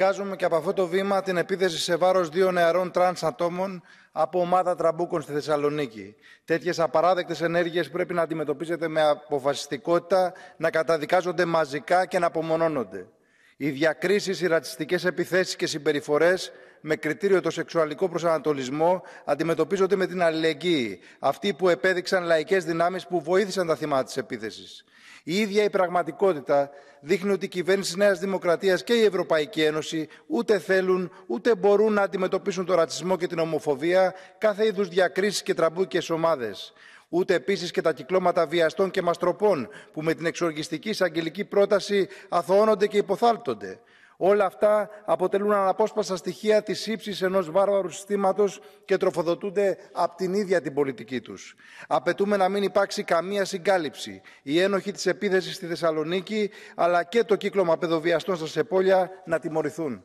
Καταδικάζουμε και από αυτό το βήμα την επίθεση σε βάρος δύο νεαρών τρανς ατόμων από ομάδα τραμπούκων στη Θεσσαλονίκη. Τέτοιες απαράδεκτες ενέργειες πρέπει να αντιμετωπίσετε με αποφασιστικότητα, να καταδικάζονται μαζικά και να απομονώνονται. Οι διακρίσεις, οι ρατσιστικές επιθέσεις και συμπεριφορές με κριτήριο το σεξουαλικό προσανατολισμό αντιμετωπίζονται με την αλληλεγγύη, αυτοί που επέδειξαν λαϊκές δυνάμεις που βοήθησαν τα θύματα της επίθεσης. Η ίδια η πραγματικότητα δείχνει ότι η κυβέρνηση Νέας Δημοκρατίας και η Ευρωπαϊκή Ένωση ούτε θέλουν ούτε μπορούν να αντιμετωπίσουν τον ρατσισμό και την ομοφοβία, κάθε είδους διακρίσεις και τραμπούκες ομάδες ούτε επίσης και τα κυκλώματα βιαστών και μαστροπών που με την εξοργιστική εισαγγελική πρόταση αθωώνονται και υποθάλπτονται. Όλα αυτά αποτελούν αναπόσπαστα στοιχεία της ύψης ενός βάρβαρου συστήματος και τροφοδοτούνται από την ίδια την πολιτική τους. Απαιτούμε να μην υπάρξει καμία συγκάλυψη. Η ένοχη της επίθεσης στη Θεσσαλονίκη αλλά και το κύκλωμα παιδοβιαστών στα Σεπόλια να τιμωρηθούν.